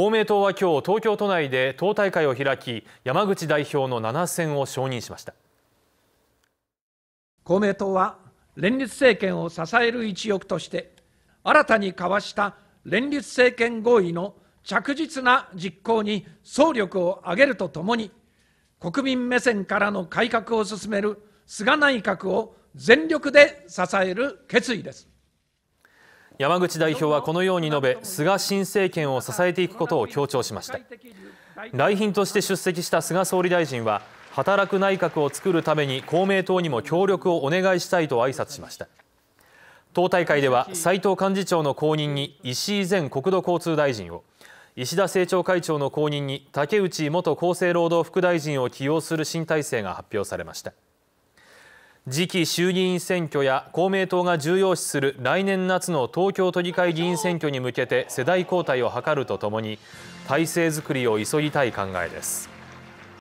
公明党は今日東京都内で党大会を開き山口代表の7選を承認しました公明党は連立政権を支える一翼として新たに交わした連立政権合意の着実な実行に総力を挙げるとともに国民目線からの改革を進める菅内閣を全力で支える決意です山口代表はこのように述べ菅新政権を支えていくことを強調しました来賓として出席した菅総理大臣は働く内閣を作るために公明党にも協力をお願いしたいと挨拶しました党大会では斉藤幹事長の後任に石井前国土交通大臣を石田政調会長の後任に竹内元厚生労働副大臣を起用する新体制が発表されました次期衆議院選挙や公明党が重要視する来年夏の東京都議会議員選挙に向けて世代交代を図るとともに体制づくりを急ぎたい考えです